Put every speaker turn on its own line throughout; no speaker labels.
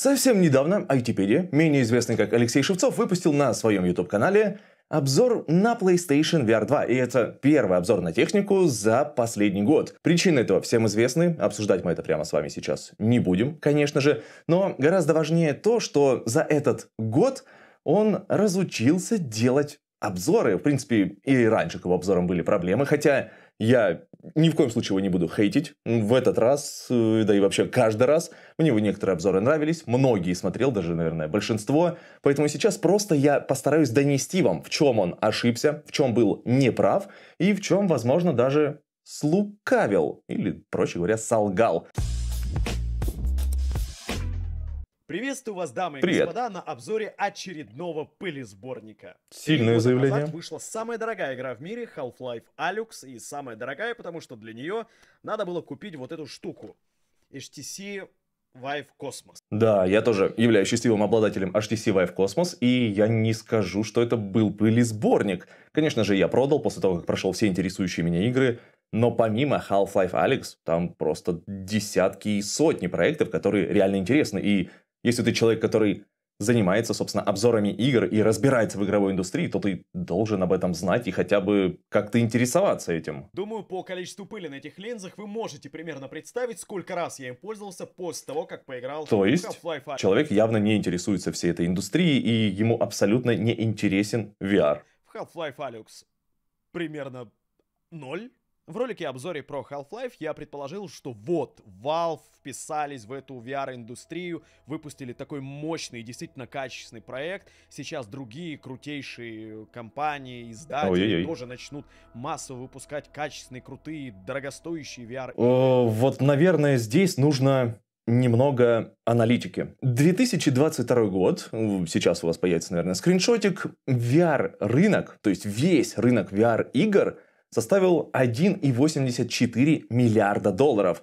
Совсем недавно Айтипедия, менее известный как Алексей Шевцов, выпустил на своем YouTube-канале обзор на PlayStation VR 2, и это первый обзор на технику за последний год. Причины этого всем известны, обсуждать мы это прямо с вами сейчас не будем, конечно же, но гораздо важнее то, что за этот год он разучился делать обзоры. В принципе, и раньше к его обзорам были проблемы, хотя я ни в коем случае его не буду хейтить. В этот раз, э, да и вообще каждый раз, мне его некоторые обзоры нравились, многие смотрел, даже, наверное, большинство. Поэтому сейчас просто я постараюсь донести вам, в чем он ошибся, в чем был неправ и в чем, возможно, даже слукавил или, проще говоря, солгал.
Приветствую вас, дамы и Привет. господа, на обзоре очередного пылесборника. Сильное Три заявление. Назад вышла самая дорогая игра в мире, Half-Life Alyx, и самая дорогая, потому что для нее надо было купить вот эту штуку. HTC Vive Cosmos.
Да, я тоже являюсь счастливым обладателем HTC Vive Cosmos, и я не скажу, что это был пылесборник. Конечно же, я продал после того, как прошел все интересующие меня игры, но помимо Half-Life Alex там просто десятки и сотни проектов, которые реально интересны, и если ты человек, который занимается, собственно, обзорами игр и разбирается в игровой индустрии, то ты должен об этом знать и хотя бы как-то интересоваться этим.
Думаю, по количеству пыли на этих линзах вы можете примерно представить, сколько раз я им пользовался после того, как поиграл то в Half-Life. человек
явно не интересуется всей этой индустрией, и ему абсолютно не интересен VR.
В Half-Life Alyx примерно ноль в ролике обзоре про Half-Life я предположил, что вот, Valve вписались в эту VR-индустрию, выпустили такой мощный, действительно качественный проект. Сейчас другие крутейшие компании, издатели Ой-ой-ой. тоже начнут массово выпускать качественные, крутые, дорогостоящие VR.
вот, наверное, здесь нужно немного аналитики. 2022 год, сейчас у вас появится, наверное, скриншотик, VR-рынок, то есть весь рынок VR-игр – составил 1,84 миллиарда долларов.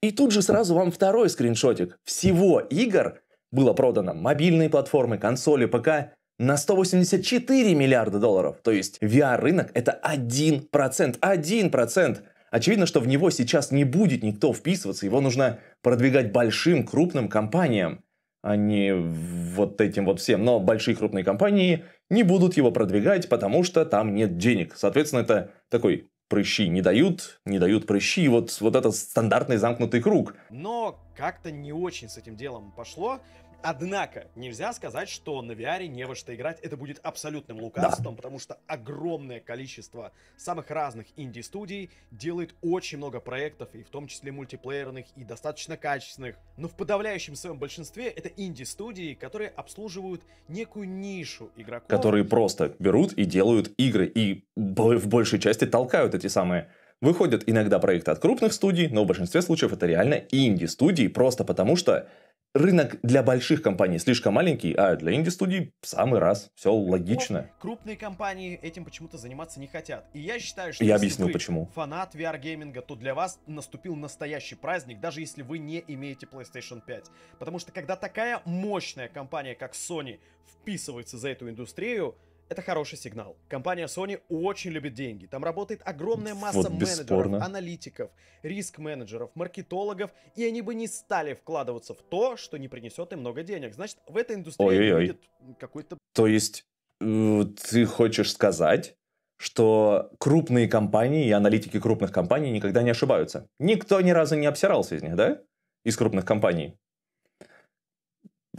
И тут же сразу вам второй скриншотик. Всего игр было продано мобильные платформы, консоли, ПК на 184 миллиарда долларов. То есть VR-рынок это 1%. 1%. Очевидно, что в него сейчас не будет никто вписываться, его нужно продвигать большим, крупным компаниям а не вот этим вот всем. Но большие крупные компании не будут его продвигать, потому что там нет денег. Соответственно, это такой прыщи не дают, не дают прыщи, вот, вот этот стандартный замкнутый круг.
Но как-то не очень с этим делом пошло. Однако, нельзя сказать, что на VR не во что играть. Это будет абсолютным лукавством, да. потому что огромное количество самых разных инди-студий делает очень много проектов, и в том числе мультиплеерных, и достаточно качественных. Но в подавляющем своем большинстве это инди-студии, которые обслуживают некую нишу игроков. Которые просто
берут и делают игры, и в большей части толкают эти самые Выходят иногда проекты от крупных студий, но в большинстве случаев это реально инди-студии, просто потому что Рынок для больших компаний слишком маленький, а для инди-студий в самый раз. Все логично. крупные
компании этим почему-то заниматься не хотят. И я считаю, что я если объясню, вы почему. фанат VR-гейминга, то для вас наступил настоящий праздник, даже если вы не имеете PlayStation 5. Потому что когда такая мощная компания, как Sony, вписывается за эту индустрию, это хороший сигнал. Компания Sony очень любит деньги. Там работает огромная масса вот менеджеров, аналитиков, риск-менеджеров, маркетологов, и они бы не стали вкладываться в то, что не принесет им много денег. Значит, в этой индустрии Ой-ой-ой. будет какой-то...
То есть э, ты хочешь сказать, что крупные компании и аналитики крупных компаний никогда не ошибаются. Никто ни разу не обсирался из них, да? Из крупных компаний.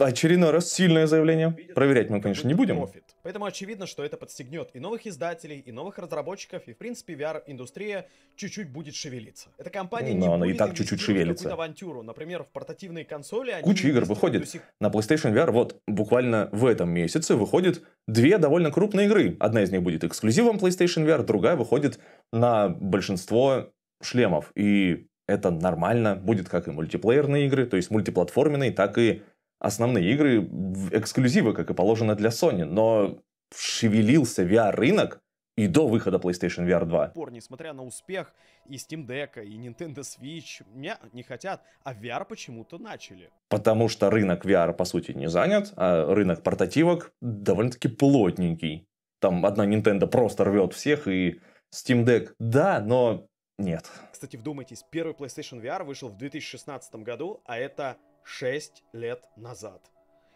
Очередной раз сильное заявление. Проверять мы, конечно, не будем.
Поэтому очевидно, что это подстегнет и новых издателей, и новых разработчиков, и, в принципе, VR-индустрия чуть-чуть будет шевелиться. Эта компания Но ну, не она будет и так чуть-чуть шевелится. авантюру. Например, в портативные консоли... Они Куча игр выходит. Сих...
На PlayStation VR вот буквально в этом месяце выходит две довольно крупные игры. Одна из них будет эксклюзивом PlayStation VR, другая выходит на большинство шлемов. И это нормально. Будет как и мультиплеерные игры, то есть мультиплатформенные, так и основные игры эксклюзивы, как и положено для Sony, но шевелился VR-рынок, и до выхода PlayStation VR 2.
Пор, несмотря на успех и Steam Deck, и Nintendo Switch, меня не хотят, а VR почему-то начали.
Потому что рынок VR, по сути, не занят, а рынок портативок довольно-таки плотненький. Там одна Nintendo просто рвет всех, и Steam Deck, да, но нет. Кстати, вдумайтесь,
первый PlayStation VR вышел в 2016 году, а это 6 лет назад.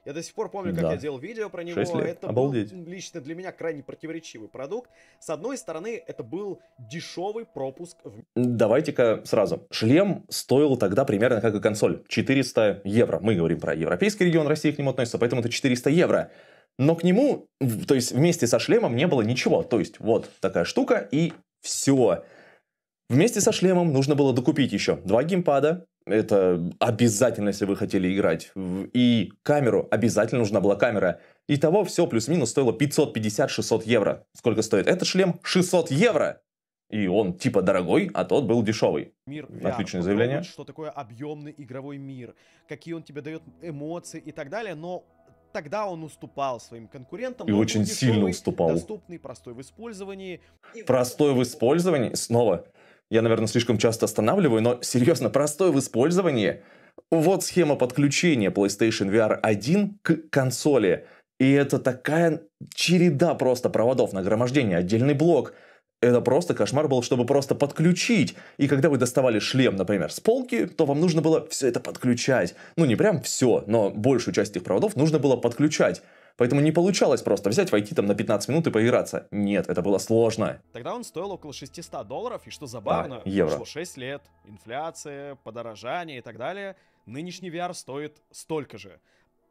Я до сих пор помню, как да. я делал видео про него. Лет. Это Обалдеть. был лично для меня крайне противоречивый продукт. С одной стороны, это был дешевый пропуск в...
Давайте-ка сразу. Шлем стоил тогда примерно как и консоль. 400 евро. Мы говорим про европейский регион, России к нему относится, поэтому это 400 евро. Но к нему, то есть вместе со шлемом не было ничего. То есть вот такая штука и все. Вместе со шлемом нужно было докупить еще два геймпада, это обязательно, если вы хотели играть. И камеру. Обязательно нужна была камера. Итого все плюс-минус стоило 550-600 евро. Сколько стоит этот шлем? 600 евро! И он типа дорогой, а тот был дешевый.
Мир Отличное заявление. Что такое объемный игровой мир, какие он тебе дает эмоции и так далее, но тогда он уступал своим конкурентам. И очень дешевый, сильно уступал. Доступный, простой в использовании.
Простой в использовании? Снова я, наверное, слишком часто останавливаю, но серьезно, простой в использовании. Вот схема подключения PlayStation VR 1 к консоли. И это такая череда просто проводов нагромождения, отдельный блок. Это просто кошмар был, чтобы просто подключить. И когда вы доставали шлем, например, с полки, то вам нужно было все это подключать. Ну, не прям все, но большую часть этих проводов нужно было подключать. Поэтому не получалось просто взять, войти там на 15 минут и поиграться. Нет, это было сложно.
Тогда он стоил около 600 долларов, и что забавно, а, евро. прошло 6 лет, инфляция, подорожание и так далее. Нынешний VR стоит столько же.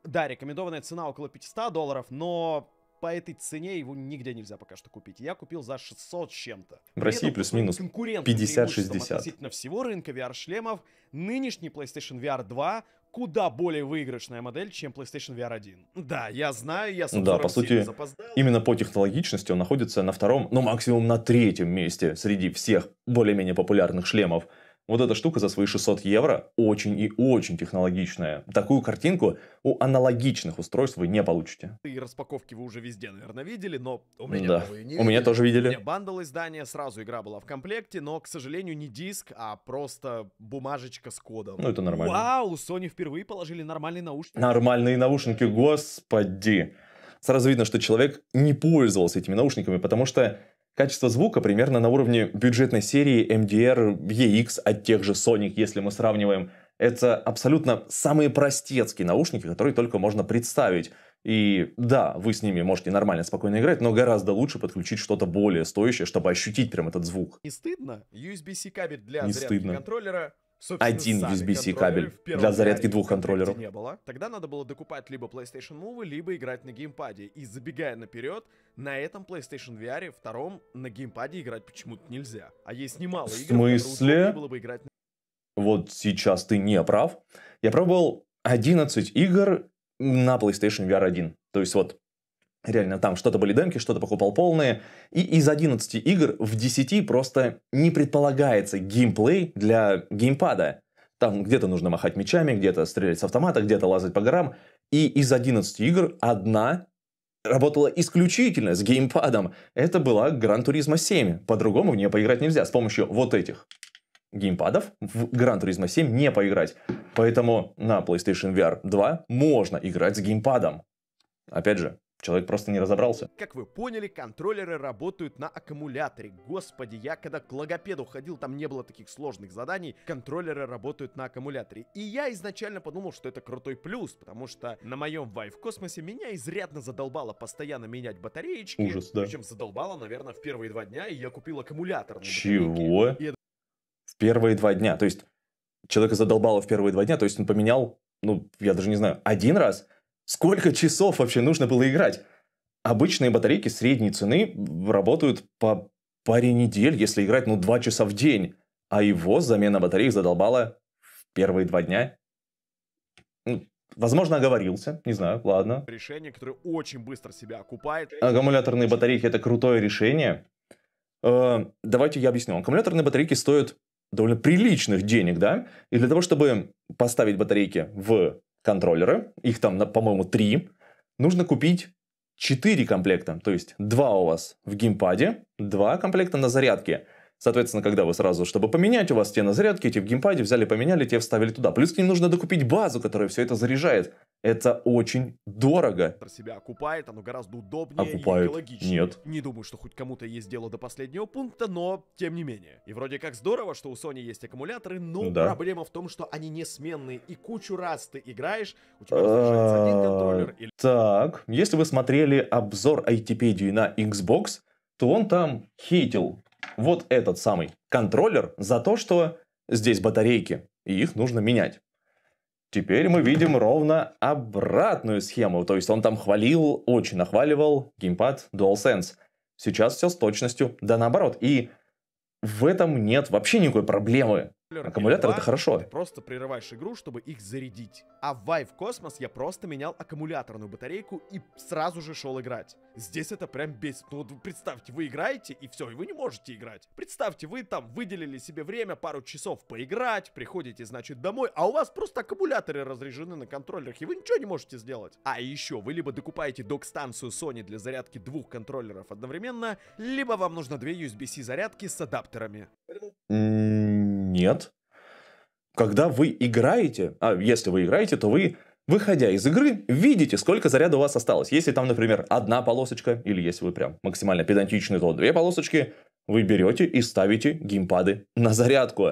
Да, рекомендованная цена около 500 долларов, но по этой цене его нигде нельзя пока что купить. Я купил за 600 с чем-то. В России плюс-минус 50-60. Относительно всего рынка VR-шлемов, нынешний PlayStation VR 2 куда более выигрышная модель, чем PlayStation VR 1. Да, я знаю, я с Да, по сути, запоздал.
именно по технологичности он находится на втором, ну максимум на третьем месте среди всех более-менее популярных шлемов. Вот эта штука за свои 600 евро очень и очень технологичная. Такую картинку у аналогичных устройств вы не получите.
И распаковки вы уже везде, наверное, видели, но у меня да. не У меня тоже видели. У меня бандл издания, сразу игра была в комплекте, но, к сожалению, не диск, а просто бумажечка с кодом. Ну, это нормально. Вау, Sony впервые положили нормальные наушники.
Нормальные наушники, господи. Сразу видно, что человек не пользовался этими наушниками, потому что Качество звука примерно на уровне бюджетной серии MDR EX от тех же Sonic, если мы сравниваем. Это абсолютно самые простецкие наушники, которые только можно представить. И да, вы с ними можете нормально, спокойно играть, но гораздо лучше подключить что-то более стоящее, чтобы ощутить прям этот звук.
Не стыдно? USB-C кабель для не зарядки стыдно. контроллера Собственно, один USB-C кабель для зарядки двух контроллеров. Не было. Тогда надо было докупать либо PlayStation Move, либо играть на геймпаде. И забегая наперед, на этом PlayStation VR втором на геймпаде играть почему-то нельзя. А есть немало игр, в смысле? было бы играть...
Вот сейчас ты не прав. Я пробовал 11 игр на PlayStation VR 1. То есть вот Реально, там что-то были демки, что-то покупал полные. И из 11 игр в 10 просто не предполагается геймплей для геймпада. Там где-то нужно махать мечами, где-то стрелять с автомата, где-то лазать по горам. И из 11 игр одна работала исключительно с геймпадом. Это была Gran Turismo 7. По-другому в нее поиграть нельзя с помощью вот этих геймпадов в Gran Turismo 7 не поиграть. Поэтому на PlayStation VR 2 можно играть с геймпадом. Опять же, Человек просто не разобрался.
Как вы поняли, контроллеры работают на аккумуляторе. Господи, я когда к логопеду ходил, там не было таких сложных заданий. Контроллеры работают на аккумуляторе. И я изначально подумал, что это крутой плюс, потому что на моем Vive в космосе меня изрядно задолбало постоянно менять батареечки. Ужас, да. Причем задолбало, наверное, в первые два дня, и я купил аккумулятор. Чего? И
В первые два дня. То есть человека задолбало в первые два дня, то есть он поменял, ну, я даже не знаю, один раз – Сколько часов вообще нужно было играть? Обычные батарейки средней цены работают по паре недель, если играть, ну, два часа в день. А его замена батареек задолбала в первые два дня. Ну, возможно, оговорился, не знаю, ладно.
Решение, которое очень быстро себя окупает.
Аккумуляторные батарейки это крутое решение. Э, давайте я объясню. Аккумуляторные батарейки стоят довольно приличных денег, да? И для того, чтобы поставить батарейки в контроллеры, их там, по-моему, три, нужно купить четыре комплекта, то есть два у вас в геймпаде, два комплекта на зарядке. Соответственно, когда вы сразу, чтобы поменять, у вас те на зарядке, те в геймпаде взяли, поменяли, те вставили туда. Плюс к ним нужно докупить базу, которая все это заряжает. Это очень дорого.
Себя окупает, оно гораздо удобнее окупает. и экологичнее. Нет. Не думаю, что хоть кому-то есть дело до последнего пункта, но тем не менее. И вроде как здорово, что у Sony есть аккумуляторы, но да. проблема в том, что они не сменные. И кучу раз ты играешь,
у тебя разряжается один а, контроллер. Так, если вы смотрели обзор айтипедии на Xbox, то он там хейтил вот этот самый контроллер за то, что здесь батарейки, и их нужно менять. Теперь мы видим ровно обратную схему, то есть он там хвалил, очень нахваливал геймпад DualSense. Сейчас все с точностью, да наоборот. И в этом нет вообще никакой проблемы. Аккумулятор это хорошо. Ты
просто прерываешь игру, чтобы их зарядить. А в Vive Cosmos я просто менял аккумуляторную батарейку и сразу же шел играть. Здесь это прям бесит. Ну вот представьте, вы играете, и все, и вы не можете играть. Представьте, вы там выделили себе время, пару часов поиграть, приходите, значит, домой, а у вас просто аккумуляторы разряжены на контроллерах, и вы ничего не можете сделать. А еще, вы либо докупаете док-станцию Sony для зарядки двух контроллеров одновременно, либо вам нужно две USB-C зарядки с адаптерами.
Mm -hmm нет. Когда вы играете, а если вы играете, то вы выходя из игры, видите, сколько заряда у вас осталось. Если там, например, одна полосочка, или если вы прям максимально педантичны, то две полосочки, вы берете и ставите геймпады на зарядку.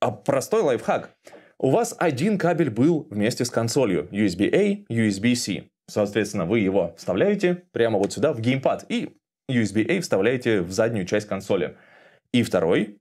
А простой лайфхак. У вас один кабель был вместе с консолью USB-A, USB-C. Соответственно, вы его вставляете прямо вот сюда в геймпад и USB-A вставляете в заднюю часть консоли. И второй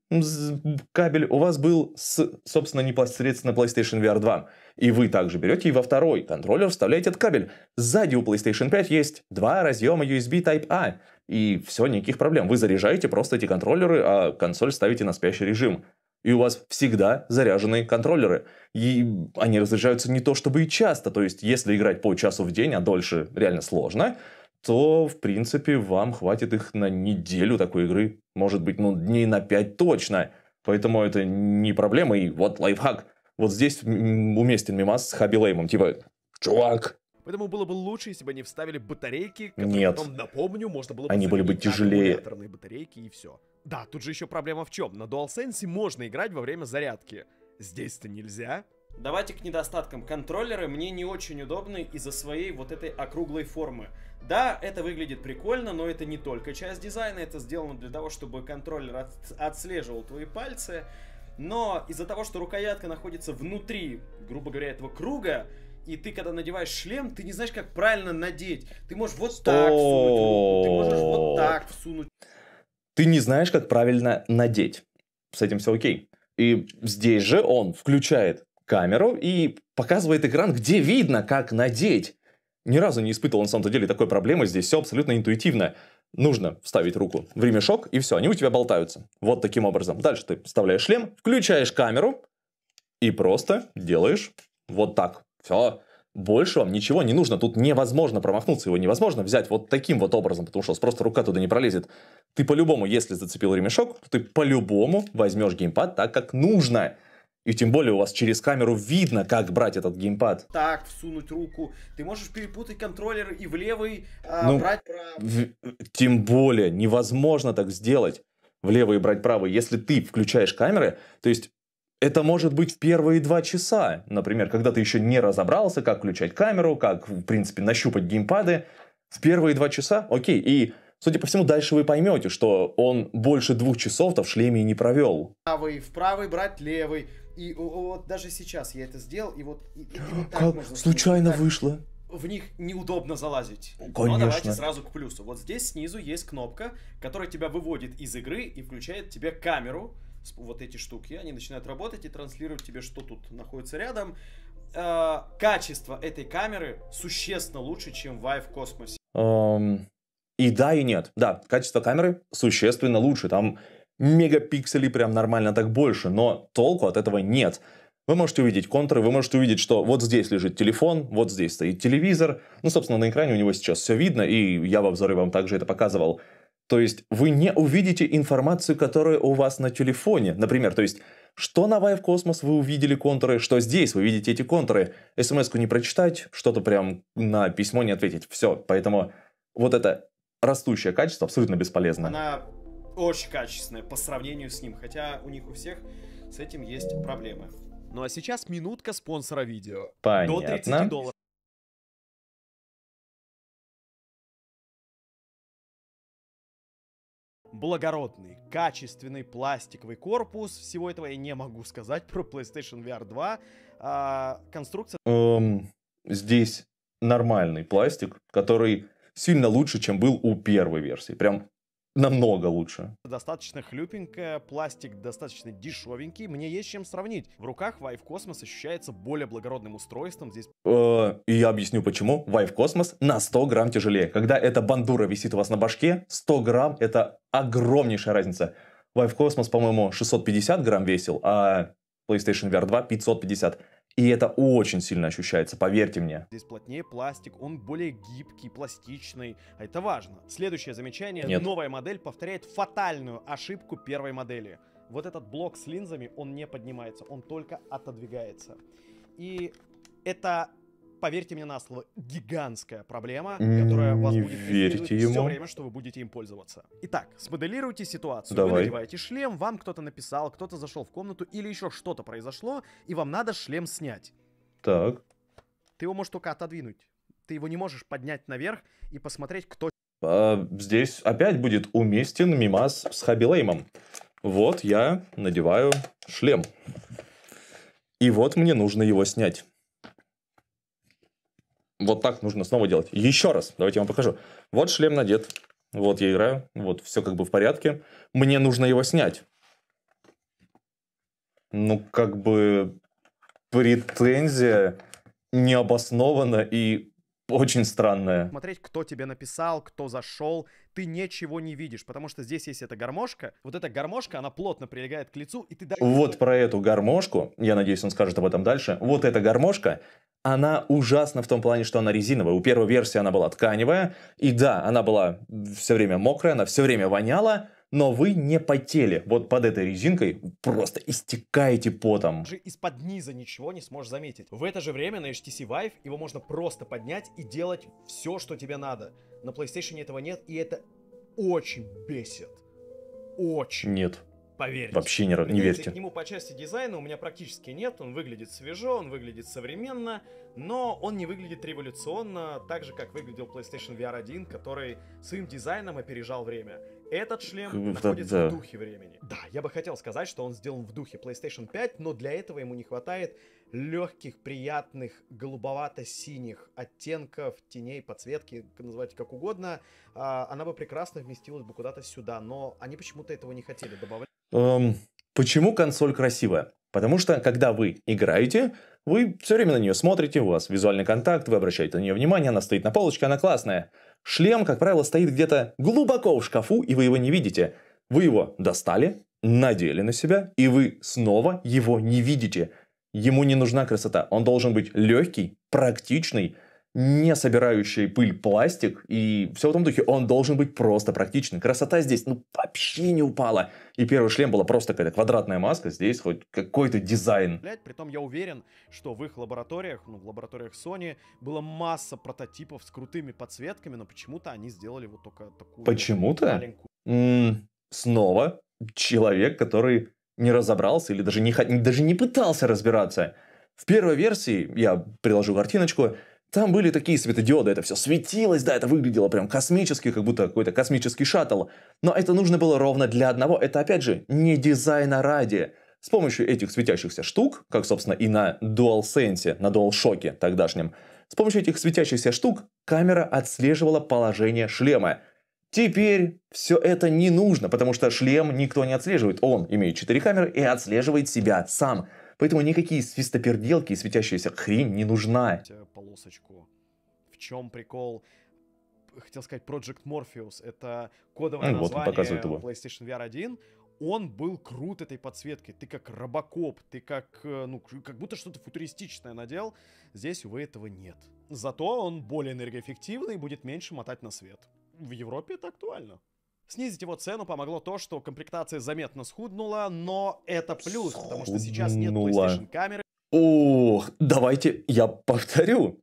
кабель у вас был с, собственно, непосредственно PlayStation VR 2. И вы также берете и во второй контроллер вставляете этот кабель. Сзади у PlayStation 5 есть два разъема USB Type-A. И все, никаких проблем. Вы заряжаете просто эти контроллеры, а консоль ставите на спящий режим. И у вас всегда заряженные контроллеры. И они разряжаются не то чтобы и часто. То есть, если играть по часу в день, а дольше реально сложно – то, в принципе, вам хватит их на неделю такой игры. Может быть, ну, дней на 5 точно. Поэтому это не проблема. И вот лайфхак. Вот здесь уместен мимас с Хаби Леймом. Типа, чувак,
Поэтому было бы лучше, если бы они вставили батарейки, которые Нет. потом, напомню, можно было бы... Они были бы тяжелее. аккумуляторные батарейки и все. Да, тут же еще проблема в чем? На DualSense можно играть во время зарядки. Здесь-то нельзя. Давайте к недостаткам. Контроллеры мне не очень удобны из-за своей вот этой округлой формы. Да, это выглядит прикольно, но это не только часть дизайна. Это сделано для того, чтобы контроллер от отслеживал твои пальцы. Но из-за того, что рукоятка находится внутри, грубо говоря, этого круга, и ты, когда надеваешь шлем, ты не знаешь, как правильно надеть. Ты можешь вот Стоп. так всунуть руку, ты можешь вот так всунуть.
Ты не знаешь, как правильно надеть. С этим все окей. И здесь же он включает камеру и показывает экран, где видно, как надеть. Ни разу не испытывал на самом то деле такой проблемы, здесь все абсолютно интуитивно. Нужно вставить руку в ремешок, и все, они у тебя болтаются. Вот таким образом. Дальше ты вставляешь шлем, включаешь камеру и просто делаешь вот так. Все. Больше вам ничего не нужно. Тут невозможно промахнуться, его невозможно взять вот таким вот образом, потому что просто рука туда не пролезет. Ты по-любому, если зацепил ремешок, ты по-любому возьмешь геймпад так, как нужно. И тем более у вас через камеру видно, как брать этот геймпад.
Так, всунуть руку. Ты можешь перепутать контроллер и в левый а, ну, брать
правый. Тем более, невозможно так сделать. В левый брать правый. Если ты включаешь камеры, то есть это может быть в первые два часа. Например, когда ты еще не разобрался, как включать камеру, как, в принципе, нащупать геймпады. В первые два часа, окей, и... Судя по всему, дальше вы поймете, что он больше двух часов-то в шлеме не провел.
Правый, в правый брать левый, и вот даже сейчас я это сделал, и вот, и,
и вот так как? можно... Случайно так, вышло.
В них неудобно залазить. Конечно. Но давайте сразу к плюсу. Вот здесь снизу есть кнопка, которая тебя выводит из игры и включает тебе камеру. Вот эти штуки, они начинают работать и транслируют тебе, что тут находится рядом. Э, качество этой камеры существенно лучше, чем Vive в
Um, и да, и нет. Да, качество камеры существенно лучше. Там мегапикселей прям нормально так больше, но толку от этого нет. Вы можете увидеть контуры, вы можете увидеть, что вот здесь лежит телефон, вот здесь стоит телевизор. Ну, собственно, на экране у него сейчас все видно, и я в обзоре вам также это показывал. То есть вы не увидите информацию, которая у вас на телефоне. Например, то есть, что на Vive Cosmos вы увидели контуры, что здесь вы видите эти контуры. смс не прочитать, что-то прям на письмо не ответить. Все, поэтому вот это растущее качество абсолютно бесполезно.
Она очень качественная по сравнению с ним. Хотя у них у всех с этим есть проблемы. Ну а сейчас минутка спонсора видео. Понятно. До 30 долларов. благородный, качественный пластиковый корпус. Всего этого я не могу сказать про PlayStation VR 2. А, конструкция...
Эм, здесь нормальный пластик, который сильно лучше, чем был у первой версии. Прям намного лучше.
Достаточно хлюпенькая, пластик достаточно дешевенький, мне есть чем сравнить. В руках Vive Cosmos ощущается более благородным устройством здесь.
Э, я объясню почему. Vive Cosmos на 100 грамм тяжелее. Когда эта бандура висит у вас на башке, 100 грамм это огромнейшая разница. Vive Cosmos, по-моему, 650 грамм весил, а PlayStation VR 2 550. И это очень сильно ощущается, поверьте мне. Здесь плотнее
пластик, он более гибкий, пластичный, а это важно. Следующее замечание. Нет. Новая модель повторяет фатальную ошибку первой модели. Вот этот блок с линзами, он не поднимается, он только отодвигается. И это поверьте мне на слово, гигантская проблема, которая вас не будет верьте все время, что вы будете им пользоваться. Итак, смоделируйте ситуацию. Давай. Вы надеваете шлем, вам кто-то написал, кто-то зашел в комнату или еще что-то произошло, и вам надо шлем снять. Так. Ты его можешь только отодвинуть. Ты его не можешь поднять наверх и посмотреть, кто...
А, здесь опять будет уместен мимас с хабилеймом. Вот я надеваю шлем. И вот мне нужно его снять вот так нужно снова делать. Еще раз, давайте я вам покажу. Вот шлем надет, вот я играю, вот все как бы в порядке. Мне нужно его снять. Ну, как бы претензия необоснована и очень странное.
Смотреть, кто тебе написал, кто зашел, ты ничего не видишь, потому что здесь есть эта гармошка, вот эта гармошка, она плотно прилегает к лицу, и ты... Вот
про эту гармошку, я надеюсь, он скажет об этом дальше, вот эта гармошка, она ужасна в том плане, что она резиновая. У первой версии она была тканевая, и да, она была все время мокрая, она все время воняла, но вы не потели. Вот под этой резинкой просто истекаете потом. Даже
из-под низа ничего не сможешь заметить. В это же время на HTC Vive его можно просто поднять и делать все, что тебе надо. На PlayStation этого нет, и это очень бесит.
Очень. Нет
поверить. Вообще не, не э, верьте. К нему по части дизайна у меня практически нет. Он выглядит свежо, он выглядит современно, но он не выглядит революционно, так же, как выглядел PlayStation VR 1, который своим дизайном опережал время. Этот
шлем да, находится да. в духе
времени. Да, я бы хотел сказать, что он сделан в духе PlayStation 5, но для этого ему не хватает легких, приятных, голубовато-синих оттенков, теней, подсветки, называйте как угодно. А, она бы прекрасно вместилась бы куда-то сюда, но они почему-то этого не хотели добавлять.
Эм, почему консоль красивая? Потому что, когда вы играете, вы все время на нее смотрите, у вас визуальный контакт, вы обращаете на нее внимание, она стоит на полочке, она классная. Шлем, как правило, стоит где-то глубоко в шкафу, и вы его не видите. Вы его достали, надели на себя, и вы снова его не видите. Ему не нужна красота. Он должен быть легкий, практичный, не собирающий пыль пластик и все в этом духе, он должен быть просто практичный. Красота здесь ну вообще не упала. И первый шлем была просто какая-то квадратная маска, здесь хоть какой-то дизайн.
Блять, притом я уверен, что в их лабораториях, ну в лабораториях Sony было масса прототипов с крутыми подсветками, но почему-то они сделали вот только такую... Почему-то? Маленькую...
М-м, снова человек, который не разобрался или даже не, даже не пытался разбираться. В первой версии, я приложу картиночку, там были такие светодиоды, это все светилось, да, это выглядело прям космически, как будто какой-то космический шаттл. Но это нужно было ровно для одного, это опять же не дизайна ради. С помощью этих светящихся штук, как собственно и на DualSense, на DualShock тогдашнем, с помощью этих светящихся штук камера отслеживала положение шлема. Теперь все это не нужно, потому что шлем никто не отслеживает. Он имеет 4 камеры и отслеживает себя сам. Поэтому никакие свистоперделки и светящаяся хрень не нужна. Полосочку.
В чем прикол? Хотел сказать Project Morpheus. Это кодовое ну, название вот его. PlayStation VR 1 он был крут этой подсветкой. Ты как робокоп, ты как, э, ну, как будто что-то футуристичное надел. Здесь, увы, этого нет. Зато он более энергоэффективный и будет меньше мотать на свет. В Европе это актуально. Снизить его цену помогло то, что комплектация заметно схуднула, но это плюс, схуднула. потому что
сейчас нет PlayStation камеры. Ох, давайте я повторю.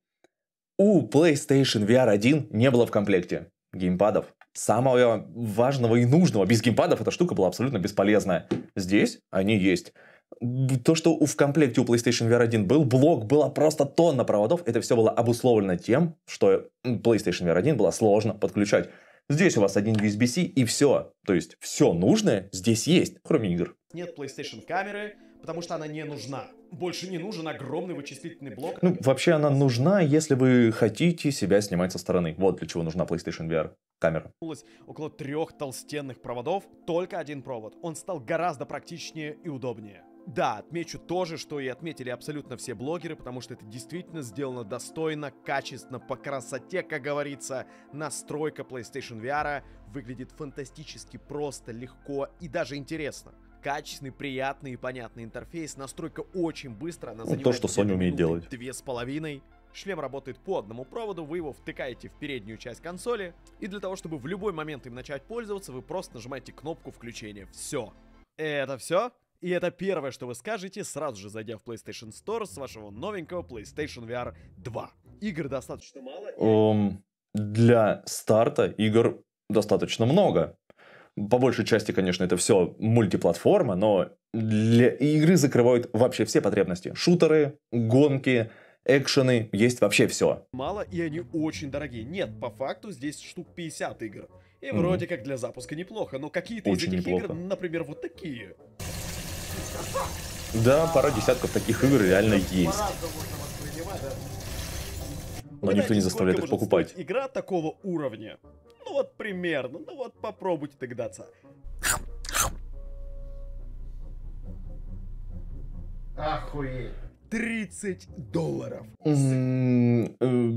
У PlayStation VR 1 не было в комплекте геймпадов. Самого важного и нужного. Без геймпадов эта штука была абсолютно бесполезная. Здесь они есть. То, что в комплекте у PlayStation VR 1 был блок, было просто тонна проводов, это все было обусловлено тем, что PlayStation VR 1 было сложно подключать. Здесь у вас один USB-C и все. То есть все нужное здесь есть, кроме игр.
Нет PlayStation камеры, потому что она не нужна. Больше не нужен огромный вычислительный блок. Ну,
вообще она нужна, если вы хотите себя снимать со стороны. Вот для чего нужна PlayStation VR камера.
Около трех толстенных проводов, только один провод. Он стал гораздо практичнее и удобнее. Да, отмечу тоже, что и отметили абсолютно все блогеры, потому что это действительно сделано достойно, качественно, по красоте, как говорится. Настройка PlayStation VR выглядит фантастически просто, легко и даже интересно. Качественный, приятный и понятный интерфейс, настройка очень быстро, она занимает... Ну, то, что Sony умеет делать. Две с половиной. Шлем работает по одному проводу, вы его втыкаете в переднюю часть консоли, и для того, чтобы в любой момент им начать пользоваться, вы просто нажимаете кнопку включения. Все. Это все? И это первое, что вы скажете, сразу же зайдя в PlayStation Store с вашего новенького PlayStation VR 2. Игр достаточно мало.
Um, для старта игр достаточно много. По большей части, конечно, это все мультиплатформа, но для игры закрывают вообще все потребности. Шутеры, гонки, экшены, есть вообще все.
Мало, и они очень дорогие. Нет, по факту здесь штук 50 игр. И mm вроде как для запуска неплохо, но какие-то из этих неплохо. игр, например, вот такие.
Да, пара десятков таких игр реально есть. Но никто не заставляет их покупать.
Игра такого уровня. Ну вот примерно, ну вот попробуйте догадаться. Охуеть. 30 долларов.
Э,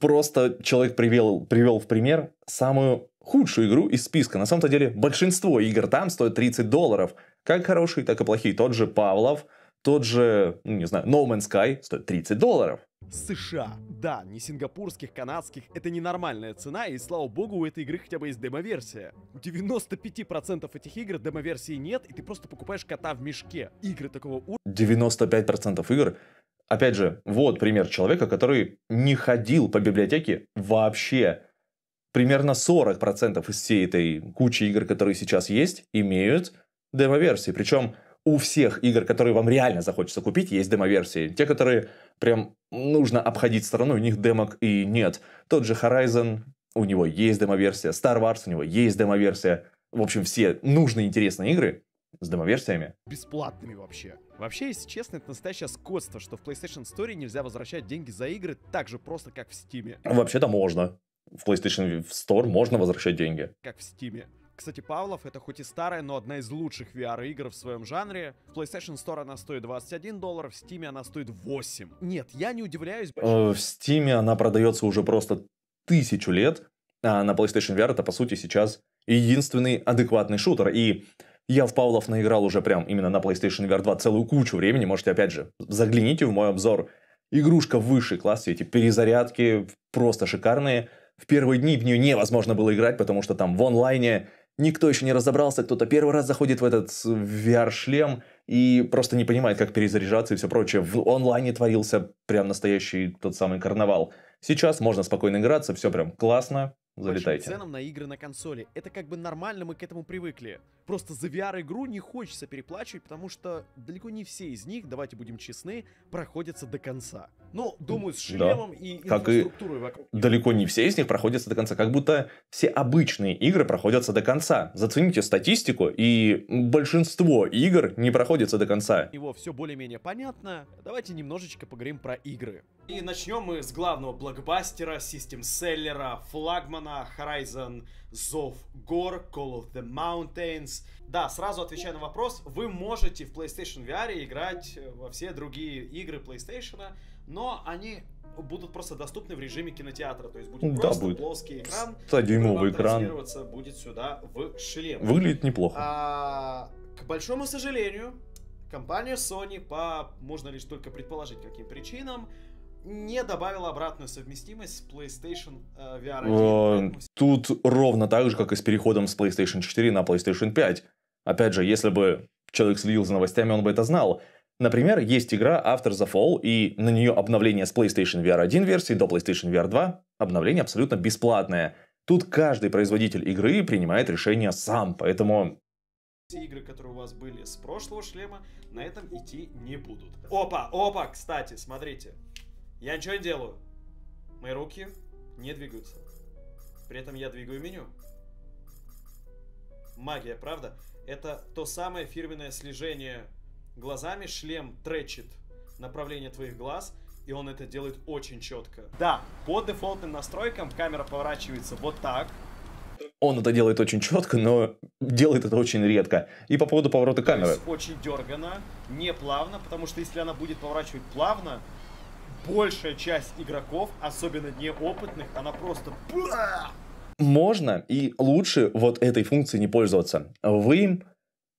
просто человек привел, привел в пример самую худшую игру из списка. На самом-то деле большинство игр там стоят 30 долларов. Как хорошие, так и плохие. Тот же Павлов, тот же, ну, не знаю, No Man's Sky стоит 30 долларов.
США. Да, не сингапурских, канадских, это ненормальная цена, и слава богу, у этой игры хотя бы есть демо-версия. демоверсия. У 95% этих игр демо-версии нет, и ты просто покупаешь кота в мешке. Игры такого уровня...
95% игр Опять же, вот пример человека, который не ходил по библиотеке вообще. Примерно 40% из всей этой кучи игр, которые сейчас есть, имеют демо-версии. Причем у всех игр, которые вам реально захочется купить, есть демо-версии. Те, которые прям нужно обходить стороной, у них демок и нет. Тот же Horizon, у него есть демо-версия. Star Wars, у него есть демо-версия. В общем, все нужные интересные игры с демо-версиями.
Бесплатными вообще. Вообще, если честно, это настоящее скотство, что в PlayStation Store нельзя возвращать деньги за игры так же просто, как в Steam.
Вообще-то можно. В PlayStation Store можно возвращать деньги.
Как в Steam. Кстати, Павлов это хоть и старая, но одна из лучших VR-игр в своем жанре. В PlayStation Store она стоит 21 доллар, в Steam она стоит 8. Нет, я не удивляюсь. Э, в
Steam она продается уже просто тысячу лет, а на PlayStation VR это, по сути, сейчас единственный адекватный шутер. И я в Павлов наиграл уже прям именно на PlayStation VR 2 целую кучу времени. Можете, опять же, загляните в мой обзор. Игрушка высший класс, эти перезарядки просто шикарные. В первые дни в нее невозможно было играть, потому что там в онлайне Никто еще не разобрался, кто-то первый раз заходит в этот э, VR-шлем и просто не понимает, как перезаряжаться и все прочее. В онлайне творился прям настоящий тот самый карнавал. Сейчас можно спокойно играться, все прям классно, а залетайте. По ценам
на игры на консоли. Это как бы нормально, мы к этому привыкли просто за VR-игру не хочется переплачивать, потому что далеко не все из них, давайте будем честны, проходятся до конца. Ну, думаю, с шлемом да. и как инфраструктурой и
Далеко не все из них проходятся до конца. Как будто все обычные игры проходятся до конца. Зацените статистику, и большинство игр не проходятся до конца.
Его все более-менее понятно. Давайте немножечко поговорим про игры. И начнем мы с главного блокбастера, систем-селлера, флагмана Horizon Zov Gore, Call of the Mountains, Space. Да, сразу отвечая на вопрос, вы можете в PlayStation VR играть э, во все другие игры PlayStation, но они будут просто доступны в режиме кинотеатра.
То есть будет да, просто будет.
плоский экран. 100-дюймовый экран. будет сюда в шлем. Выглядит неплохо. А, к большому сожалению, компания Sony по, можно лишь только предположить, каким причинам, не добавила обратную совместимость с PlayStation э, VR
1. Тут ровно так же, как и с переходом с PlayStation 4 на PlayStation 5. Опять же, если бы человек следил за новостями, он бы это знал. Например, есть игра After the Fall, и на нее обновление с PlayStation VR 1 версии до PlayStation VR 2, обновление абсолютно бесплатное. Тут каждый производитель игры принимает решение сам, поэтому
все игры, которые у вас были с прошлого шлема, на этом идти не будут. Опа, опа, кстати, смотрите. Я ничего не делаю. Мои руки не двигаются. При этом я двигаю меню. Магия, правда? Это то самое фирменное слежение глазами. Шлем тречит направление твоих глаз, и он это делает очень четко. Да, по дефолтным настройкам камера поворачивается вот так.
Он это делает очень четко, но делает это очень редко. И по поводу поворота камеры.
Очень дергано, не плавно, потому что если она будет поворачивать плавно, большая часть игроков, особенно неопытных, она просто...
Можно и лучше вот этой функции не пользоваться. Вы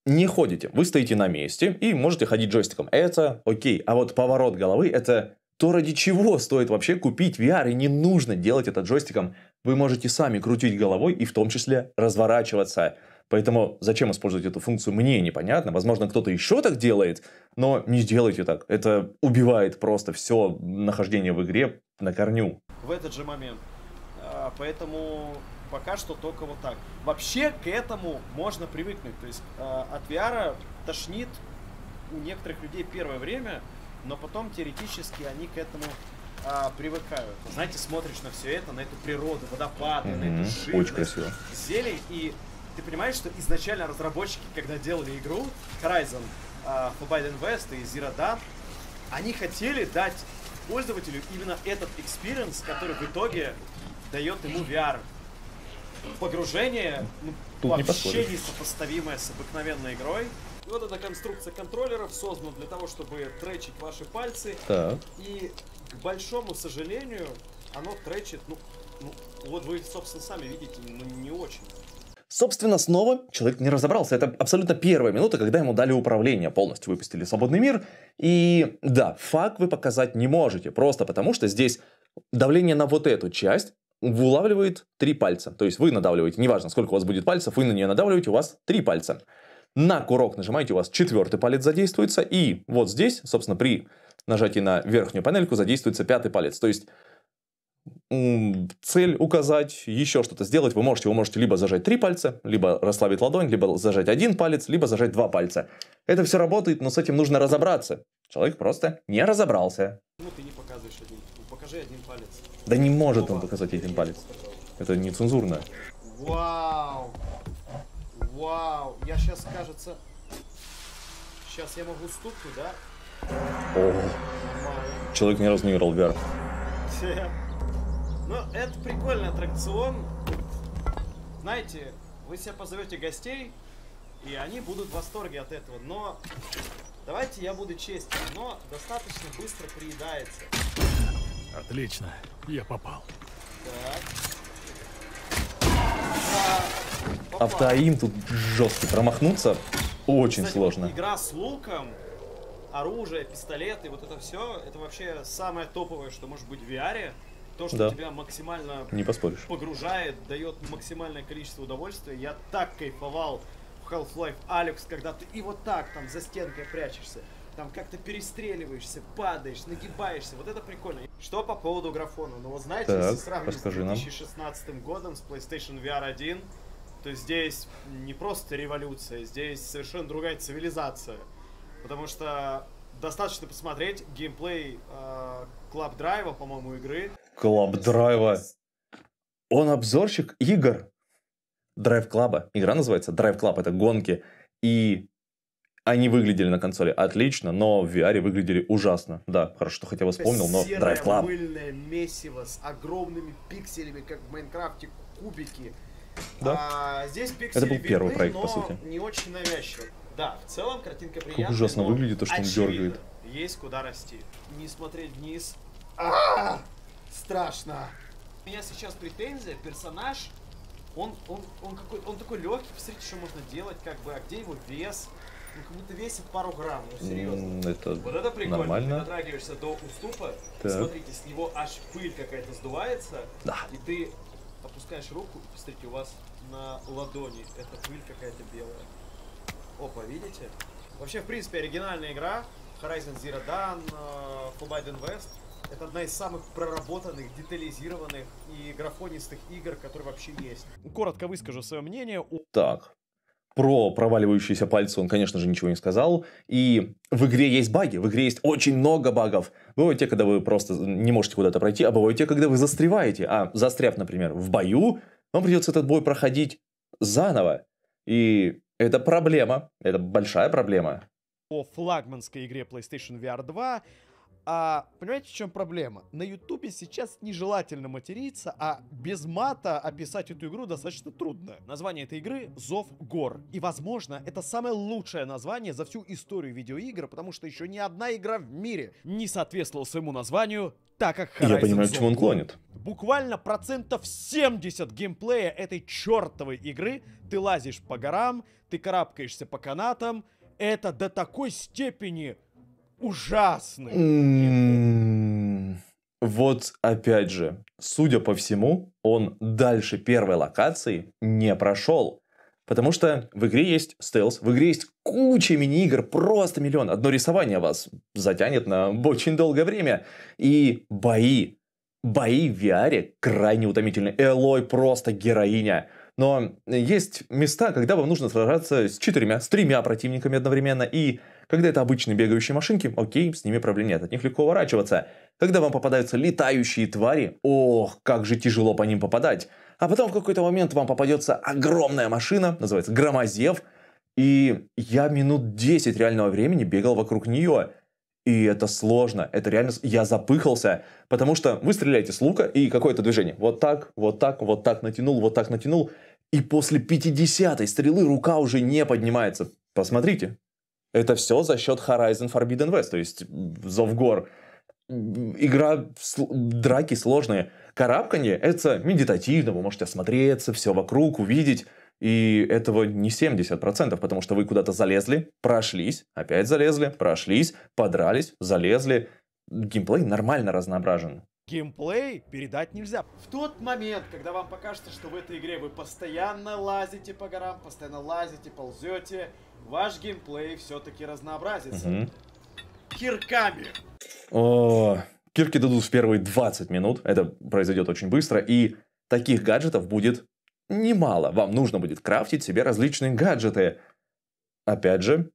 не ходите, вы стоите на месте и можете ходить джойстиком. Это окей, а вот поворот головы это то, ради чего стоит вообще купить VR, и не нужно делать это джойстиком. Вы можете сами крутить головой и в том числе разворачиваться. Поэтому зачем использовать эту функцию, мне непонятно. Возможно, кто-то еще так делает, но не делайте так. Это убивает просто все нахождение в игре на корню.
В этот же момент. А, поэтому пока что только вот так. Вообще к этому можно привыкнуть. То есть а, от VR тошнит у некоторых людей первое время, но потом теоретически они к этому а, привыкают. Знаете, смотришь на все это, на эту природу, водопады, mm-hmm. на эту живость, зелень, и ты понимаешь, что изначально разработчики, когда делали игру Horizon uh, Forbidden West и Zero Dawn, они хотели дать пользователю именно этот experience, который в итоге дает ему VR. Погружение ну,
Тут вообще не
несопоставимое с обыкновенной игрой. И вот эта конструкция контроллеров создана для того, чтобы тречить ваши пальцы. Да. И, к большому сожалению, оно тречит,
ну, ну вот вы, собственно, сами видите, ну не очень. Собственно, снова человек не разобрался. Это абсолютно первая минута, когда ему дали управление, полностью выпустили свободный мир. И да, факт вы показать не можете, просто потому что здесь давление на вот эту часть вылавливает три пальца. То есть вы надавливаете, неважно, сколько у вас будет пальцев, вы на нее надавливаете, у вас три пальца. На курок нажимаете, у вас четвертый палец задействуется, и вот здесь, собственно, при нажатии на верхнюю панельку задействуется пятый палец. То есть цель указать, еще что-то сделать, вы можете. Вы можете либо зажать три пальца, либо расслабить ладонь, либо зажать один палец, либо зажать два пальца. Это все работает, но с этим нужно разобраться. Человек просто не разобрался.
Ну, ты не показываешь один. Ну, покажи один палец.
Да не может Опа. он показать один палец. Это нецензурно.
Вау! Вау! Я сейчас, кажется... Сейчас я могу стукнуть, да?
О. Человек ни разу не играл в VR.
Ну, это прикольный аттракцион. Знаете, вы себе позовете гостей, и они будут в восторге от этого. Но давайте я буду честен, но достаточно быстро приедается.
Отлично, я попал. Так. А, Автоим тут жесткий, промахнуться очень Кстати, сложно. Вот
игра с луком, оружие, пистолеты, вот это все, это вообще самое топовое, что может быть в VR. То, что да. тебя максимально не поспоришь. погружает, дает максимальное количество удовольствия. Я так кайфовал в Half-Life Алекс, когда ты и вот так там за стенкой прячешься, там как-то перестреливаешься, падаешь, нагибаешься. Вот это прикольно. Что по поводу графона? Ну вот знаете, так, если сравнивать с 2016 нам. годом, с PlayStation VR 1, то здесь не просто революция, здесь совершенно другая цивилизация. Потому что достаточно посмотреть геймплей э, Club Drive, по-моему, игры.
Клаб Драйва. Он обзорщик игр. Драйв Клаба. Игра называется Драйв Клаб. Это гонки. И они выглядели на консоли отлично, но в VR выглядели ужасно. Да, хорошо, что хотя бы вспомнил, но Драйв Клаб.
мыльное месиво с огромными пикселями, как в Майнкрафте, кубики. Да. А, здесь пиксели Это был первый видны, проект, по сути. не очень навязчиво. Да, в целом картинка приятная, Как ужасно выглядит то, что очевидно, он дергает. Есть куда расти. Не смотреть вниз. А-а-а! страшно. У меня сейчас претензия, персонаж, он, он, он, какой, он такой легкий, посмотрите, что можно делать, как бы, а где его вес? Он как будто весит пару грамм, ну серьезно. Это вот это прикольно, нормально. ты дотрагиваешься до уступа, так. смотрите, с него аж пыль какая-то сдувается, да. и ты опускаешь руку, и посмотрите, у вас на ладони эта пыль какая-то белая. Опа, видите? Вообще, в принципе, оригинальная игра, Horizon Zero Dawn, э, Forbidden West – это одна из самых проработанных, детализированных и графонистых игр, которые вообще есть. Коротко выскажу свое мнение.
Так, про проваливающиеся пальцы он, конечно же, ничего не сказал. И в игре есть баги, в игре есть очень много багов. Бывают те, когда вы просто не можете куда-то пройти, а бывают те, когда вы застреваете. А застряв, например, в бою, вам придется этот бой проходить заново. И это проблема, это большая проблема.
О флагманской игре PlayStation VR 2, а, понимаете, в чем проблема? На Ютубе сейчас нежелательно материться, а без мата описать эту игру достаточно трудно. Название этой игры «Зов гор». И, возможно, это самое лучшее название за всю историю видеоигр, потому что еще ни одна игра в мире не соответствовала своему названию так, как Horizon Я понимаю, к чему он клонит. Буквально процентов 70 геймплея этой чертовой игры ты лазишь по горам, ты карабкаешься по канатам. Это до такой степени ужасный.
М-м-м. Вот опять же, судя по всему, он дальше первой локации не прошел. Потому что в игре есть стелс, в игре есть куча мини-игр, просто миллион. Одно рисование вас затянет на очень долгое время. И бои. Бои в VR крайне утомительны. Элой просто героиня. Но есть места, когда вам нужно сражаться с четырьмя, с тремя противниками одновременно. И когда это обычные бегающие машинки, окей, с ними проблем нет, от них легко уворачиваться. Когда вам попадаются летающие твари, ох, как же тяжело по ним попадать. А потом в какой-то момент вам попадется огромная машина, называется громозев, и я минут 10 реального времени бегал вокруг нее. И это сложно, это реально... Я запыхался, потому что вы стреляете с лука, и какое-то движение. Вот так, вот так, вот так натянул, вот так натянул. И после 50-й стрелы рука уже не поднимается. Посмотрите, это все за счет Horizon Forbidden West, то есть Зов гор. Игра, драки сложные. Карабканье — это медитативно, вы можете осмотреться, все вокруг увидеть. И этого не 70%, потому что вы куда-то залезли, прошлись, опять залезли, прошлись, подрались, залезли. Геймплей нормально разноображен.
Геймплей передать нельзя. В тот момент, когда вам покажется, что в этой игре вы постоянно лазите по горам, постоянно лазите, ползете, ваш геймплей все-таки разнообразится. Угу. Кирками.
О, кирки дадут в первые 20 минут. Это произойдет очень быстро. И таких гаджетов будет немало. Вам нужно будет крафтить себе различные гаджеты. Опять же,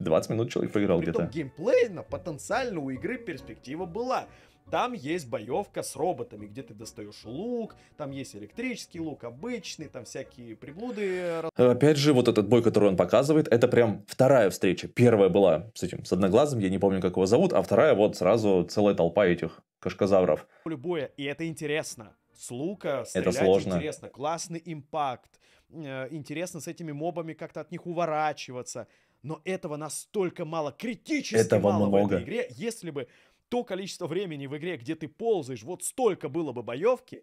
20 минут человек поиграл где-то.
геймплейно потенциально у игры перспектива была. Там есть боевка с роботами, где ты достаешь лук, там есть электрический лук, обычный, там всякие приблуды. Э, Опять же,
вот этот бой, который он показывает, это прям вторая встреча. Первая была с этим, с одноглазым, я не помню, как его зовут, а вторая вот сразу целая толпа этих кашказавров.
Любое, и это интересно. С лука стрелять это сложно. интересно, классный импакт, э, интересно с этими мобами как-то от них уворачиваться но этого настолько мало, критически этого мало много. в этой игре. Если бы то количество времени в игре, где ты ползаешь, вот столько было бы боевки,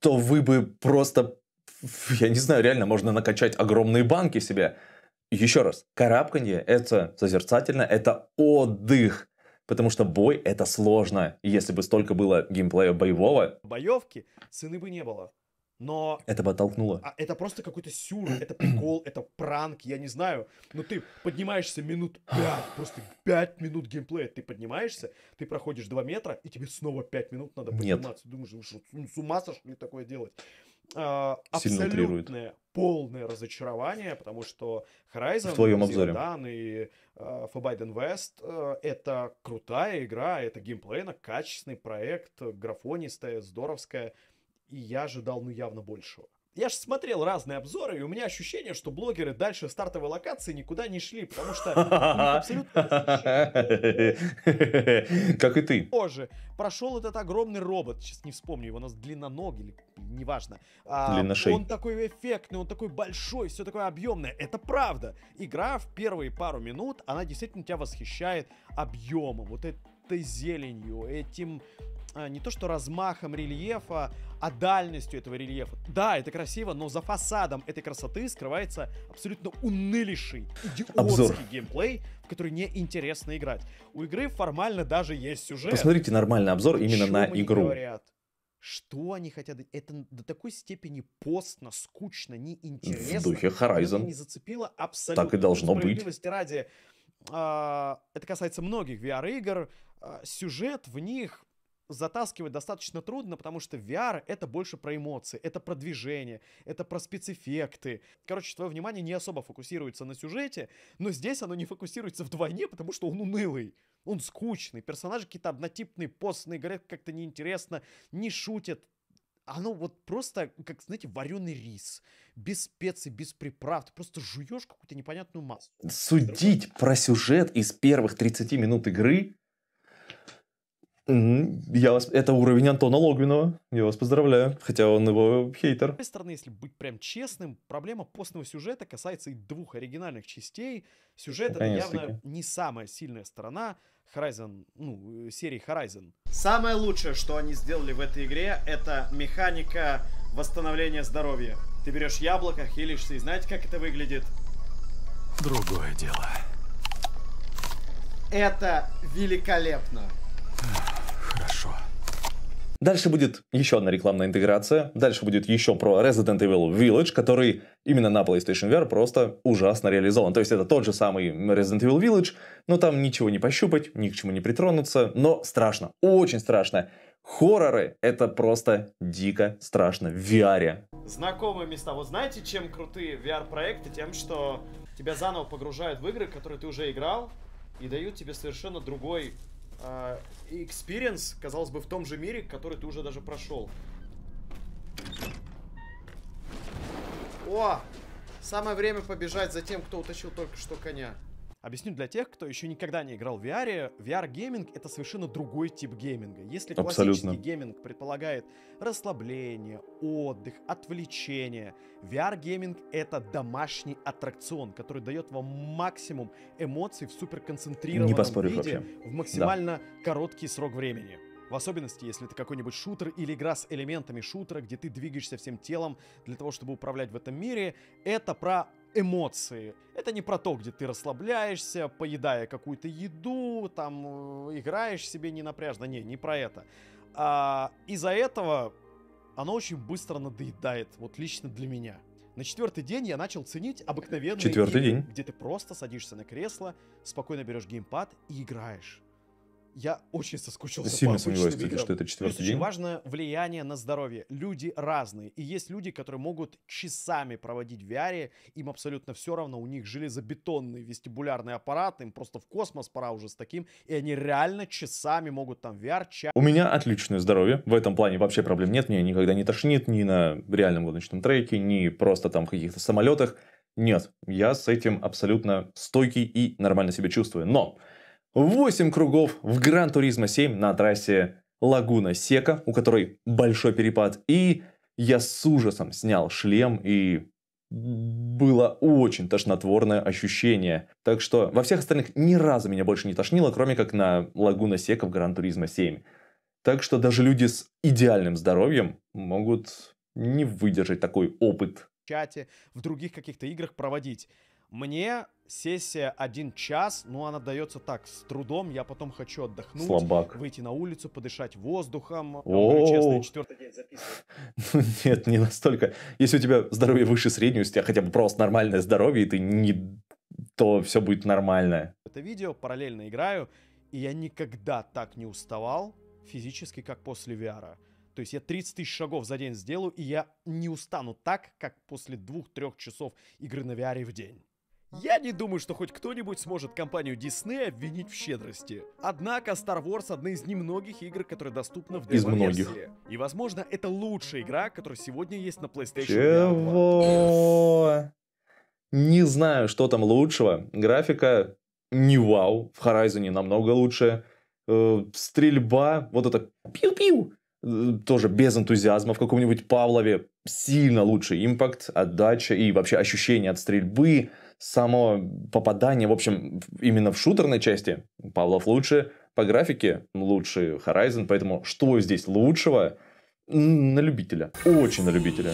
то вы бы просто, я не знаю, реально можно накачать огромные банки себе. Еще раз, карабканье это созерцательно, это отдых. Потому что бой это сложно. Если бы столько было геймплея боевого...
Боевки, цены бы не было но...
Это бы оттолкнуло. А,
это просто какой-то сюр, это прикол, это пранк, я не знаю. Но ты поднимаешься минут пять, просто пять минут геймплея ты поднимаешься, ты проходишь два метра, и тебе снова пять минут надо подниматься. Нет. Думаешь, с ума сошли такое делать? А, Сильно абсолютное, утрирует. полное разочарование, потому что Horizon, в твоем обзоре. и uh, West э, это крутая игра, это геймплейно качественный проект, графонистая, здоровская и я ожидал, ну, явно большего. Я же смотрел разные обзоры, и у меня ощущение, что блогеры дальше стартовой локации никуда не шли, потому что абсолютно... Как и ты. Позже прошел этот огромный робот, сейчас не вспомню, его у нас длинноногий, или неважно. А, он такой эффектный, он такой большой, все такое объемное. Это правда. Игра в первые пару минут, она действительно тебя восхищает объемом. Вот это этой зеленью, этим а, не то что размахом рельефа, а дальностью этого рельефа. Да, это красиво, но за фасадом этой красоты скрывается абсолютно унылейший, идиотский Обзор. геймплей, в который неинтересно играть. У игры формально даже есть сюжет. Посмотрите нормальный обзор именно Чего на игру. Говорят? Что они хотят? Это до такой степени постно, скучно, неинтересно. В духе Horizon. не зацепило абсолютно. Так и должно быть. ради. Э, это касается многих VR-игр а, сюжет в них затаскивать достаточно трудно, потому что VR это больше про эмоции, это про движение, это про спецэффекты. Короче, твое внимание не особо фокусируется на сюжете, но здесь оно не фокусируется вдвойне, потому что он унылый. Он скучный, персонажи какие-то однотипные, постные, говорят как-то неинтересно, не шутят. Оно вот просто, как, знаете, вареный рис. Без специй, без приправ. Ты просто жуешь какую-то непонятную массу.
Судить про сюжет из первых 30 минут игры я вас... Это уровень Антона Логвинова. Я вас поздравляю, хотя он его хейтер. С одной
стороны, если быть прям честным, проблема постного сюжета касается и двух оригинальных частей. Сюжет это явно не самая сильная сторона Horizon, ну, э, серии Horizon. Самое лучшее, что они сделали в этой игре, это механика восстановления здоровья. Ты берешь яблоко, хилишься, и знаете, как это выглядит?
Другое дело.
Это великолепно.
Хорошо. Дальше будет еще одна рекламная интеграция. Дальше будет еще про Resident Evil Village, который именно на PlayStation VR просто ужасно реализован. То есть это тот же самый Resident Evil Village, но там ничего не пощупать, ни к чему не притронуться, но страшно, очень страшно. Хорроры — это просто дико страшно в VR.
Знакомые места. Вот знаете, чем крутые VR-проекты? Тем, что тебя заново погружают в игры, которые ты уже играл, и дают тебе совершенно другой experience, а, казалось бы, в том же мире, который ты уже даже прошел. О! Самое время побежать за тем, кто утащил только что коня. Объясню для тех, кто еще никогда не играл в VR. VR-гейминг — это совершенно другой тип гейминга. Если классический гейминг предполагает расслабление, отдых, отвлечение, VR-гейминг — это домашний аттракцион, который дает вам максимум эмоций в суперконцентрированном виде вообще. в максимально да. короткий срок времени. В особенности, если это какой-нибудь шутер или игра с элементами шутера, где ты двигаешься всем телом для того, чтобы управлять в этом мире, это про эмоции. Это не про то, где ты расслабляешься, поедая какую-то еду, там э, играешь себе не напряжно. Не, не про это. А, из-за этого оно очень быстро надоедает, вот лично для меня. На четвертый день я начал ценить обыкновенный день. где ты просто садишься на кресло, спокойно берешь геймпад и играешь я очень соскучился Сильно по сомневаюсь, кстати, что это четвертый Плюс день. Очень важно влияние на здоровье. Люди разные. И есть люди, которые могут часами проводить в VR. Им абсолютно все равно. У них железобетонный вестибулярный аппарат. Им просто в космос пора уже с таким. И они реально часами могут там VR... Ча... У меня
отличное здоровье. В этом плане вообще проблем нет. Меня никогда не тошнит ни на реальном гоночном треке, ни просто там в каких-то самолетах. Нет, я с этим абсолютно стойкий и нормально себя чувствую. Но 8 кругов в Гран-Туризма 7 на трассе Лагуна Сека, у которой большой перепад. И я с ужасом снял шлем и было очень тошнотворное ощущение. Так что во всех остальных ни разу меня больше не тошнило, кроме как на Лагуна Сека в Гран-Туризма 7. Так что даже люди с идеальным здоровьем могут не выдержать такой опыт.
В чате, в других каких-то играх проводить. Мне Сессия один час, но она дается так, с трудом. Я потом хочу отдохнуть, Слабак. выйти на улицу, подышать воздухом. О четвертый день записываю.
Ну, нет, не настолько. Если у тебя здоровье выше среднего, если у тебя хотя бы просто нормальное здоровье, и ты не то все будет нормально.
Это видео параллельно играю, и я никогда так не уставал физически, как после VR. То есть я 30 тысяч шагов за день сделаю, и я не устану так, как после двух-трех часов игры на VR в день. Я не думаю, что хоть кто-нибудь сможет компанию Disney обвинить в щедрости. Однако Star Wars одна из немногих игр, которая доступна в Из многих. И, возможно, это лучшая игра, которая сегодня есть на PlayStation.
Чего? Не знаю, что там лучшего. Графика не вау, в Horizon намного лучше. Э, стрельба, вот это пиу-пиу, э, тоже без энтузиазма в каком-нибудь Павлове, сильно лучший импакт, отдача и вообще ощущение от стрельбы само попадание, в общем, именно в шутерной части Павлов лучше, по графике лучше Horizon, поэтому что здесь лучшего на любителя, очень на любителя.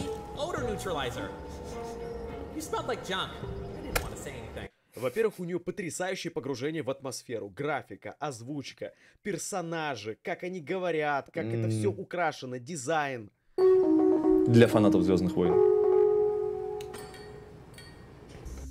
Во-первых, у нее потрясающее погружение в атмосферу, графика, озвучка, персонажи, как они говорят, как mm. это все украшено, дизайн.
Для фанатов Звездных войн.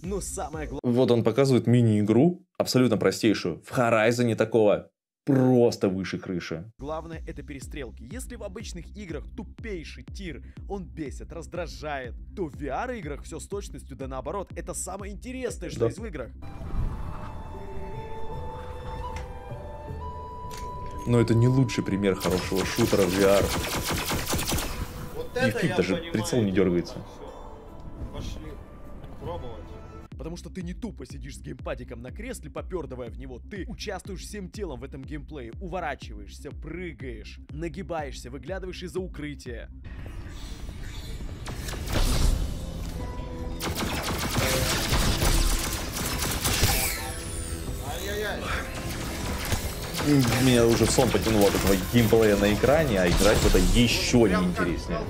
Но ну, самое
главное... Вот он показывает мини-игру, абсолютно простейшую. В Horizon такого просто выше крыши. Главное это
перестрелки. Если в обычных играх тупейший тир, он бесит, раздражает, то в VR играх все с точностью да наоборот. Это самое интересное, что да. есть в играх.
Но это не лучший пример хорошего шутера в VR. Вот И фиг даже понимаю. прицел не дергается. Все.
Потому что ты не тупо сидишь с геймпадиком на кресле, попердывая в него. Ты участвуешь всем телом в этом геймплее. Уворачиваешься, прыгаешь, нагибаешься, выглядываешь из-за укрытия.
Меня уже сон потянуло от этого геймплея на экране, а играть в это еще неинтереснее.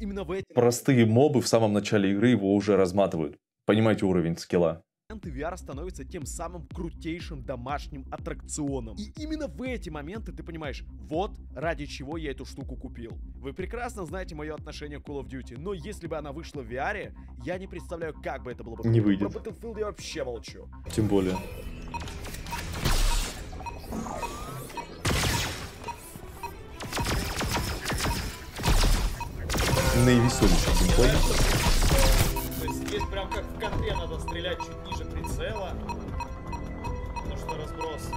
Именно в эти... Простые мобы в самом начале игры его уже разматывают. Понимаете уровень скилла.
Моменты VR становится тем самым крутейшим домашним аттракционом. И именно в эти моменты ты понимаешь, вот ради чего я эту штуку купил. Вы прекрасно знаете мое отношение к Call of Duty, но если бы она вышла в VR, я не представляю, как бы это было бы. Не выйдет. Про Battlefield я вообще молчу.
Тем более. наивеселейших симфоний. То есть здесь прям как в контре надо
стрелять чуть ниже прицела. Потому ну что разброс.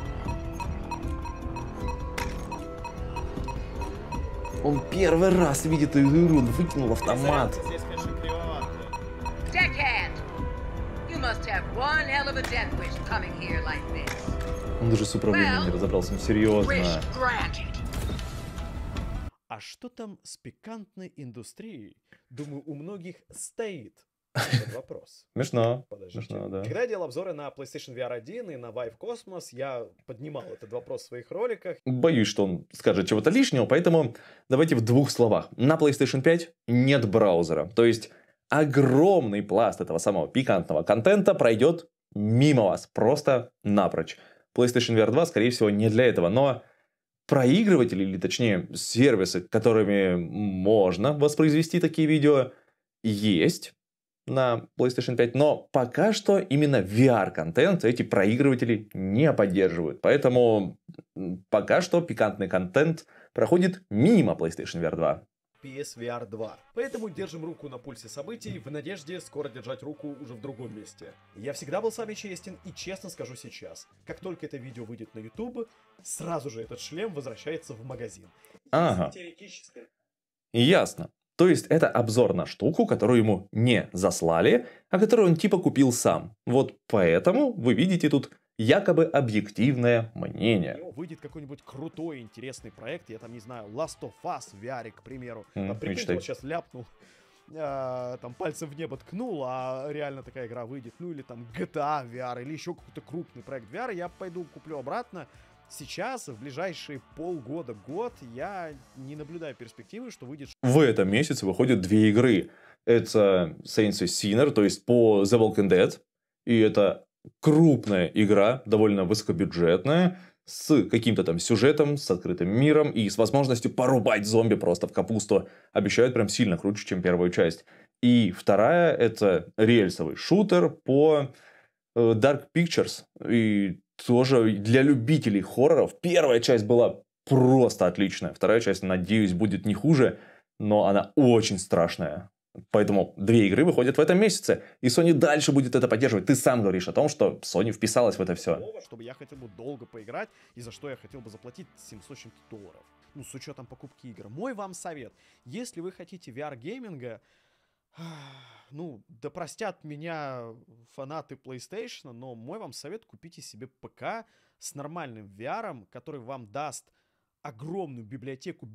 Он первый раз видит эту игру, он выкинул автомат. Он даже с управлением не разобрался, серьезно
а что там с пикантной индустрией? Думаю, у многих стоит этот вопрос. Смешно. Подождите. Смешно, да. Когда я делал обзоры на PlayStation VR 1 и на Vive Cosmos, я поднимал этот вопрос в своих роликах.
Боюсь, что он скажет чего-то лишнего, поэтому давайте в двух словах. На PlayStation 5 нет браузера. То есть огромный пласт этого самого пикантного контента пройдет мимо вас, просто напрочь. PlayStation VR 2, скорее всего, не для этого, но проигрыватели, или точнее сервисы, которыми можно воспроизвести такие видео, есть на PlayStation 5, но пока что именно VR-контент эти проигрыватели не поддерживают. Поэтому пока что пикантный контент проходит мимо PlayStation VR 2.
PSVR 2. Поэтому держим руку на пульсе событий в надежде скоро держать руку уже в другом месте. Я всегда был с честен и честно скажу сейчас, как только это видео выйдет на YouTube, сразу же этот шлем возвращается в магазин. Ага.
Ясно. То есть это обзор на штуку, которую ему не заслали, а которую он типа купил сам. Вот поэтому вы видите тут якобы объективное мнение.
Выйдет какой-нибудь крутой, интересный проект, я там не знаю, Last of Us в VR, к примеру. Mm, прикинь, вот сейчас ляпнул, э, там пальцем в небо ткнул, а реально такая игра выйдет. Ну или там GTA VR, или еще какой-то крупный проект VR, я пойду куплю обратно. Сейчас, в ближайшие полгода, год, я не наблюдаю перспективы, что выйдет... В этом
месяце выходят две игры. Это Saints Sinner, то есть по The Walking Dead, и это крупная игра, довольно высокобюджетная, с каким-то там сюжетом, с открытым миром и с возможностью порубать зомби просто в капусту. Обещают прям сильно круче, чем первая часть. И вторая – это рельсовый шутер по э, Dark Pictures. И тоже для любителей хорроров. Первая часть была просто отличная. Вторая часть, надеюсь, будет не хуже, но она очень страшная. Поэтому две игры выходят в этом месяце, и Sony дальше будет это поддерживать. Ты сам говоришь о том, что Sony вписалась в это все.
Чтобы я хотел бы долго поиграть, и за что я хотел бы заплатить 700 чем-то долларов. Ну, с учетом покупки игр. Мой вам совет. Если вы хотите VR-гейминга, ну, да простят меня фанаты PlayStation, но мой вам совет, купите себе ПК с нормальным VR, который вам даст огромную библиотеку.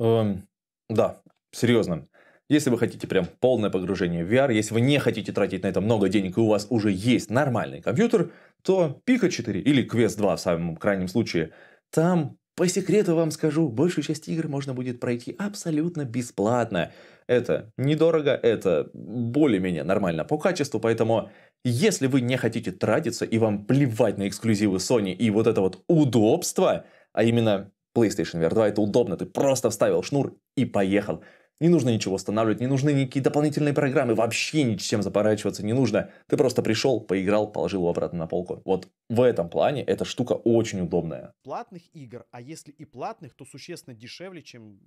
Эм, да, серьезно. Если вы хотите прям полное погружение в VR, если вы не хотите тратить на это много денег и у вас уже есть нормальный компьютер, то Pico 4 или Quest 2 в самом крайнем случае, там по секрету вам скажу, большую часть игр можно будет пройти абсолютно бесплатно. Это недорого, это более-менее нормально по качеству, поэтому если вы не хотите тратиться и вам плевать на эксклюзивы Sony и вот это вот удобство, а именно PlayStation VR 2 это удобно, ты просто вставил шнур и поехал – не нужно ничего устанавливать, не нужны никакие дополнительные программы, вообще ничем запорачиваться не нужно. Ты просто пришел, поиграл, положил его обратно на полку. Вот в этом плане эта штука очень удобная.
Платных игр, а если и платных, то существенно дешевле, чем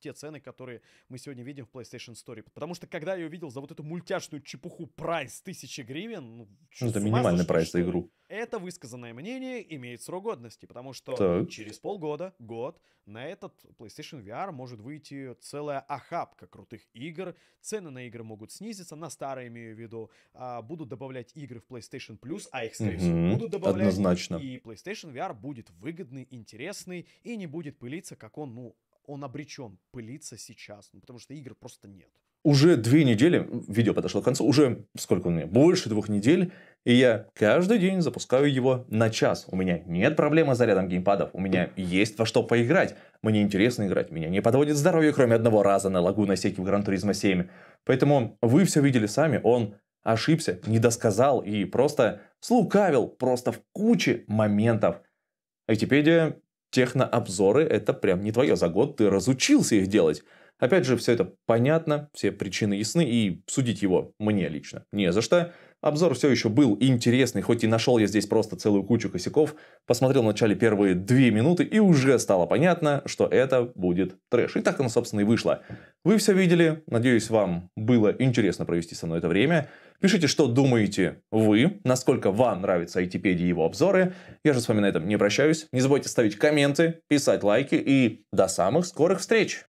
те цены, которые мы сегодня видим в PlayStation Story, Потому что когда я увидел за вот эту мультяшную чепуху прайс 1000 гривен... Ну, это минимальный прайс за игру. Это высказанное мнение имеет срок годности, потому что так. через полгода, год, на этот PlayStation VR может выйти целая охапка крутых игр, цены на игры могут снизиться, на старые имею в виду, а, будут добавлять игры в PlayStation Plus, а их, скорее mm-hmm. будут добавлять. Однозначно. И PlayStation VR будет выгодный, интересный и не будет пылиться, как он, ну, он обречен пылиться сейчас, ну, потому что игр просто нет.
Уже две недели, видео подошло к концу, уже сколько у меня, больше двух недель, и я каждый день запускаю его на час. У меня нет проблемы с зарядом геймпадов, у меня есть во что поиграть. Мне интересно играть, меня не подводит здоровье, кроме одного раза на лагу на секе в Гран Туризма 7. Поэтому вы все видели сами, он ошибся, недосказал и просто слукавил просто в куче моментов. Айтипедия технообзоры – это прям не твое. За год ты разучился их делать. Опять же, все это понятно, все причины ясны, и судить его мне лично не за что. Обзор все еще был интересный, хоть и нашел я здесь просто целую кучу косяков. Посмотрел вначале первые две минуты и уже стало понятно, что это будет трэш. И так оно, собственно, и вышло. Вы все видели. Надеюсь, вам было интересно провести со мной это время. Пишите, что думаете вы, насколько вам нравятся айтипедии и его обзоры. Я же с вами на этом не прощаюсь. Не забывайте ставить комменты, писать лайки и до самых скорых встреч!